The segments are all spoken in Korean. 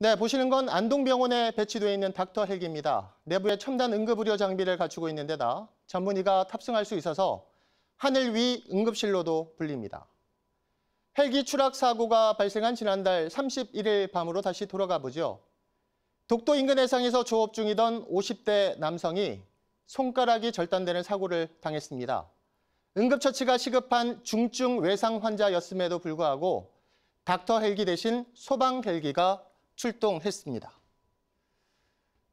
네, 보시는 건 안동병원에 배치되어 있는 닥터 헬기입니다. 내부에 첨단 응급의료 장비를 갖추고 있는 데다 전문의가 탑승할 수 있어서 하늘 위 응급실로도 불립니다. 헬기 추락 사고가 발생한 지난달 31일 밤으로 다시 돌아가 보죠. 독도 인근 해상에서 조업 중이던 50대 남성이 손가락이 절단되는 사고를 당했습니다. 응급처치가 시급한 중증 외상 환자였음에도 불구하고 닥터 헬기 대신 소방 헬기가 출동했습니다.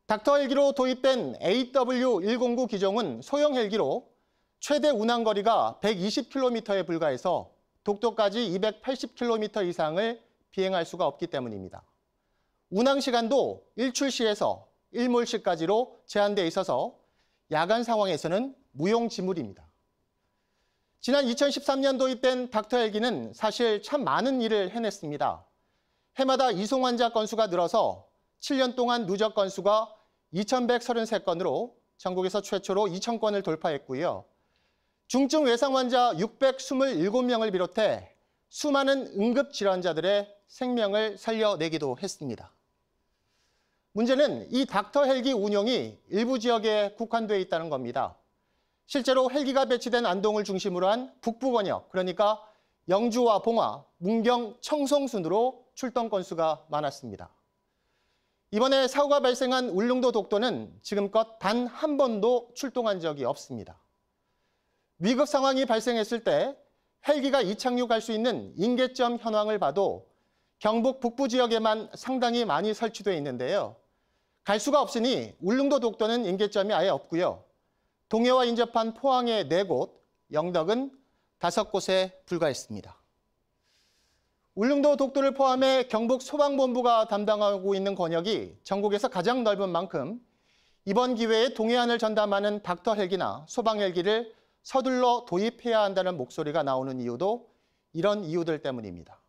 닥터 헬기로 도입된 AW109 기종은 소형 헬기로 최대 운항거리가 120km에 불과해서 독도까지 280km 이상을 비행할 수가 없기 때문입니다. 운항 시간도 일출시에서 일몰시까지로 제한되어 있어서 야간 상황에서는 무용지물입니다. 지난 2013년 도입된 닥터 헬기는 사실 참 많은 일을 해냈습니다. 해마다 이송 환자 건수가 늘어서 7년 동안 누적 건수가 2,133건으로 전국에서 최초로 2,000건을 돌파했고요. 중증 외상 환자 627명을 비롯해 수많은 응급질환자들의 생명을 살려내기도 했습니다. 문제는 이 닥터 헬기 운영이 일부 지역에 국한돼 있다는 겁니다. 실제로 헬기가 배치된 안동을 중심으로 한 북부 권역, 그러니까 영주와 봉화, 문경, 청송 순으로 출동 건수가 많았습니다. 이번에 사고가 발생한 울릉도 독도는 지금껏 단 한 번도 출동한 적이 없습니다. 위급 상황이 발생했을 때 헬기가 이착륙할 수 있는 인계점 현황을 봐도 경북 북부 지역에만 상당히 많이 설치돼 있는데요. 갈 수가 없으니 울릉도 독도는 인계점이 아예 없고요. 동해와 인접한 포항의 네곳 영덕은 다섯 곳에 불과했습니다. 울릉도 독도를 포함해 경북 소방본부가 담당하고 있는 권역이 전국에서 가장 넓은 만큼 이번 기회에 동해안을 전담하는 닥터 헬기나 소방 헬기를 서둘러 도입해야 한다는 목소리가 나오는 이유도 이런 이유들 때문입니다.